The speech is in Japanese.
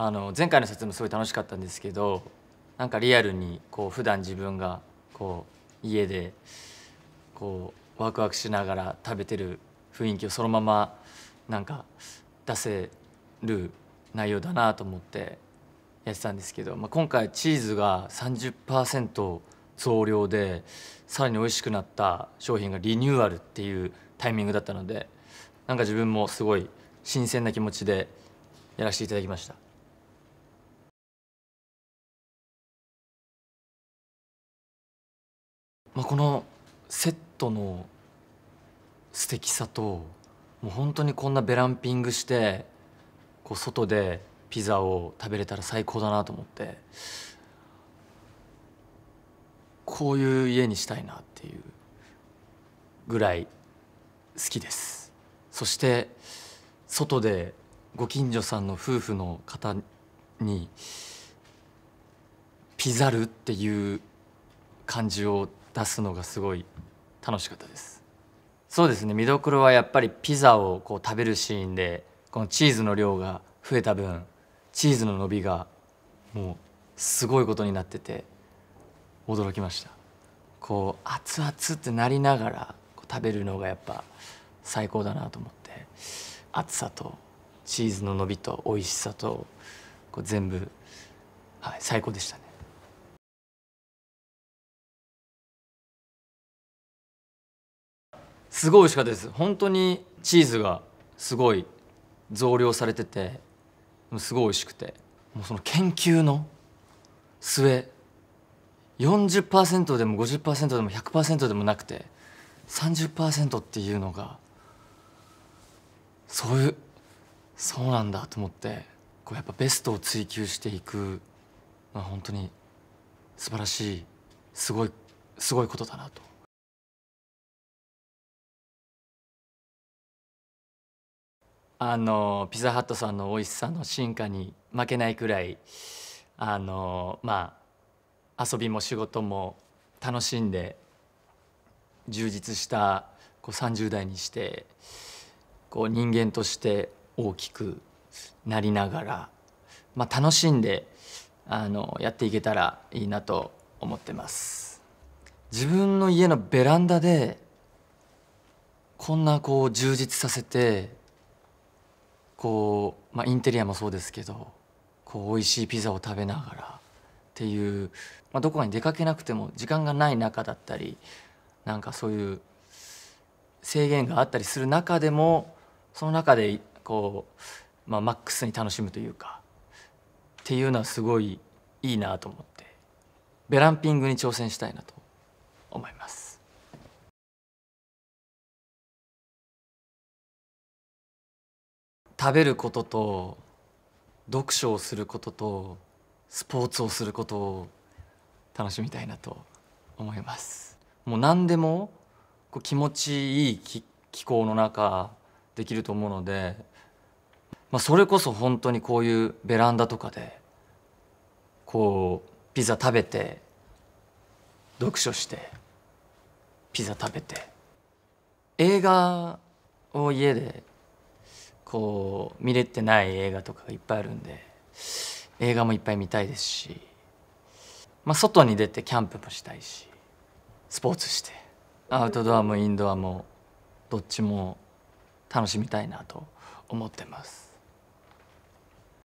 あの前回の撮影もすごい楽しかったんですけどなんかリアルにこう普段自分がこう家でこうワクワクしながら食べてる雰囲気をそのままなんか出せる内容だなと思ってやってたんですけど、まあ、今回チーズが30%増量でさらに美味しくなった商品がリニューアルっていうタイミングだったのでなんか自分もすごい新鮮な気持ちでやらせていただきました。まあ、このセットの素敵さともう本当にこんなベランピングしてこう外でピザを食べれたら最高だなと思ってこういう家にしたいなっていうぐらい好きですそして外でご近所さんの夫婦の方にピザルっていう感じを出すのがすごい楽しかったですそうですね見どころはやっぱりピザをこう食べるシーンでこのチーズの量が増えた分チーズの伸びがもうすごいことになってて驚きましたこう熱々ってなりながら食べるのがやっぱ最高だなと思って熱さとチーズの伸びと美味しさとこう全部、はい、最高でしたねすごい美味しかったです本当にチーズがすごい増量されててすごい美味しくてもうその研究の末40%でも50%でも100%でもなくて30%っていうのがそういうそうなんだと思ってこうやっぱベストを追求していく、まあ、本当に素晴らしいすごいすごいことだなとあのピザハットさんの美味しさの進化に負けないくらいあのまあ遊びも仕事も楽しんで充実したこう30代にしてこう人間として大きくなりながら、まあ、楽しんであのやっていけたらいいなと思ってます自分の家のベランダでこんなこう充実させてこう、まあ、インテリアもそうですけどこう美味しいピザを食べながらっていう、まあ、どこかに出かけなくても時間がない中だったりなんかそういう制限があったりする中でもその中でこう、まあ、マックスに楽しむというかっていうのはすごいいいなと思ってベランピングに挑戦したいなと食べることと読書をすることとスポーツをすることを楽しみたいなと思いますもう何でもこう気持ちいい気候の中できると思うので、まあ、それこそ本当にこういうベランダとかでこうピザ食べて読書してピザ食べて映画を家でこう見れてない映画とかがいっぱいあるんで映画もいっぱい見たいですし、まあ、外に出てキャンプもしたいしスポーツしてアウトドアもインドアもどっちも楽しみたいなと思ってます。